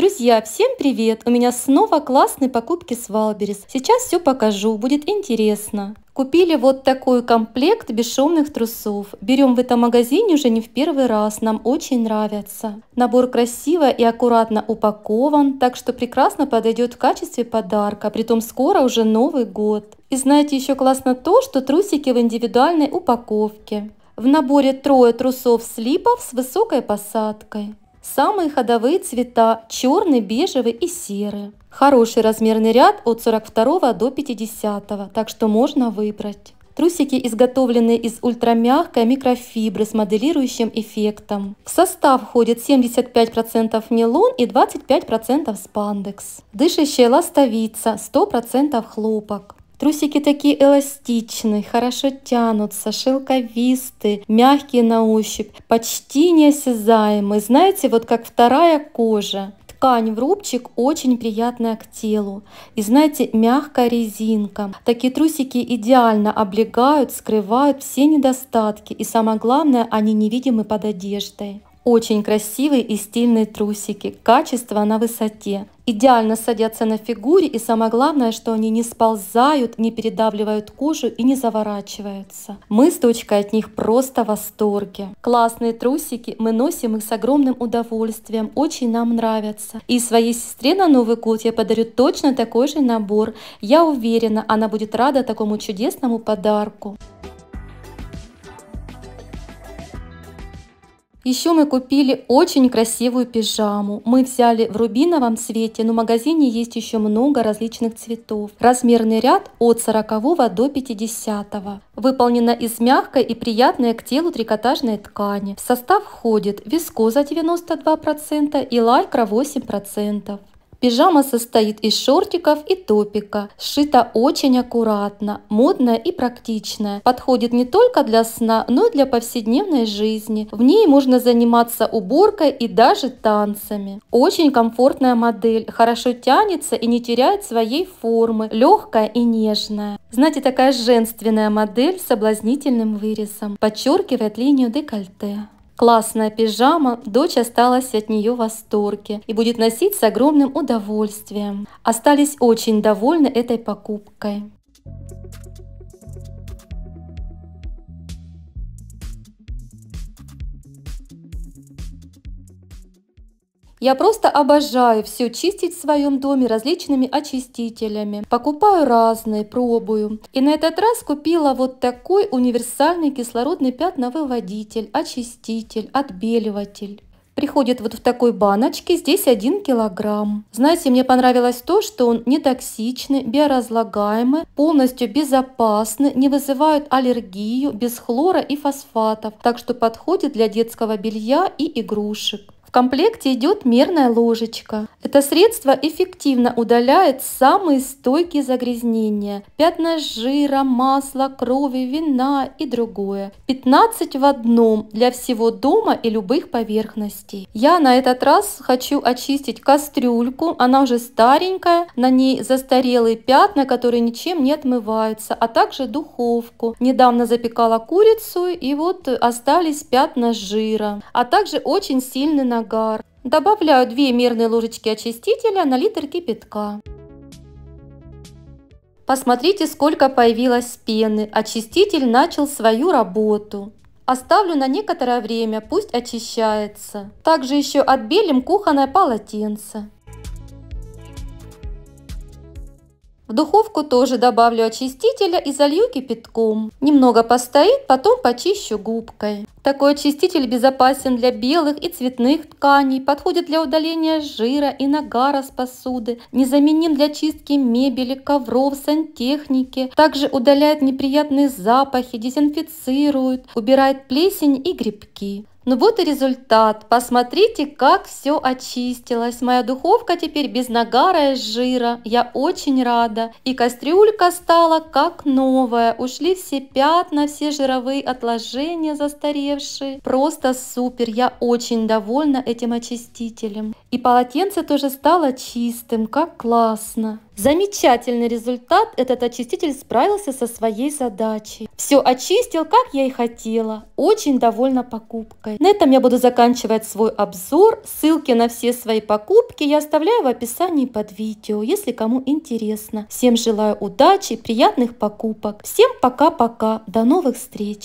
Друзья, всем привет! У меня снова классные покупки с Валберис. Сейчас все покажу, будет интересно. Купили вот такой комплект бесшовных трусов. Берем в этом магазине уже не в первый раз, нам очень нравятся. Набор красиво и аккуратно упакован, так что прекрасно подойдет в качестве подарка, притом скоро уже Новый год. И знаете еще классно то, что трусики в индивидуальной упаковке. В наборе трое трусов слипов с высокой посадкой. Самые ходовые цвета – черный, бежевый и серый. Хороший размерный ряд от 42 до 50, так что можно выбрать. Трусики изготовлены из ультрамягкой микрофибры с моделирующим эффектом. В состав входит 75% нейлон и 25% спандекс. Дышащая ластовица, 100% хлопок. Трусики такие эластичные, хорошо тянутся, шелковистые, мягкие на ощупь, почти неосязаемые. Знаете, вот как вторая кожа. Ткань в рубчик очень приятная к телу. И знаете, мягкая резинка. Такие трусики идеально облегают, скрывают все недостатки. И самое главное, они невидимы под одеждой. Очень красивые и стильные трусики. Качество на высоте идеально садятся на фигуре, и самое главное, что они не сползают, не передавливают кожу и не заворачиваются. Мы с дочкой от них просто в восторге. Классные трусики, мы носим их с огромным удовольствием, очень нам нравятся. И своей сестре на Новый год я подарю точно такой же набор. Я уверена, она будет рада такому чудесному подарку. Еще мы купили очень красивую пижаму. Мы взяли в рубиновом цвете, но в магазине есть еще много различных цветов. Размерный ряд от 40 до 50. Выполнена из мягкой и приятной к телу трикотажной ткани. В состав входит вискоза 92% и лайкра 8%. Пижама состоит из шортиков и топика. Сшита очень аккуратно, модная и практичная. Подходит не только для сна, но и для повседневной жизни. В ней можно заниматься уборкой и даже танцами. Очень комфортная модель, хорошо тянется и не теряет своей формы, легкая и нежная. Знаете, такая женственная модель с соблазнительным вырезом. Подчеркивает линию декольте. Классная пижама, дочь осталась от нее в восторге и будет носить с огромным удовольствием. Остались очень довольны этой покупкой. Я просто обожаю все чистить в своем доме различными очистителями. Покупаю разные, пробую. И на этот раз купила вот такой универсальный кислородный пятновыводитель, очиститель, отбеливатель приходит вот в такой баночке, здесь 1 килограмм. Знаете, мне понравилось то, что он не токсичный, биоразлагаемый, полностью безопасный, не вызывает аллергию, без хлора и фосфатов, так что подходит для детского белья и игрушек. В комплекте идет мерная ложечка. Это средство эффективно удаляет самые стойкие загрязнения – пятна жира, масла, крови, вина и другое. 15 в одном для всего дома и любых поверхностей. Я на этот раз хочу очистить кастрюльку, она уже старенькая, на ней застарелые пятна, которые ничем не отмываются, а также духовку. Недавно запекала курицу и вот остались пятна жира, а также очень сильный нагрев нагар. Добавляю 2 мерные ложечки очистителя на литр кипятка. Посмотрите, сколько появилось пены. Очиститель начал свою работу. Оставлю на некоторое время, пусть очищается. Также еще отбелим кухонное полотенце. В духовку тоже добавлю очистителя и залью кипятком. Немного постоит, потом почищу губкой. Такой очиститель безопасен для белых и цветных тканей, подходит для удаления жира и нагара с посуды, незаменим для чистки мебели, ковров, сантехники, также удаляет неприятные запахи, дезинфицирует, убирает плесень и грибки. Ну вот и результат. Посмотрите, как все очистилось. Моя духовка теперь без нагара и жира. Я очень рада. И кастрюлька стала как новая. Ушли все пятна, все жировые отложения застаревшие. Просто супер. Я очень довольна этим очистителем. И полотенце тоже стало чистым. Как классно. Замечательный результат, этот очиститель справился со своей задачей. Все очистил, как я и хотела. Очень довольна покупкой. На этом я буду заканчивать свой обзор. Ссылки на все свои покупки я оставляю в описании под видео, если кому интересно. Всем желаю удачи, приятных покупок. Всем пока-пока. До новых встреч.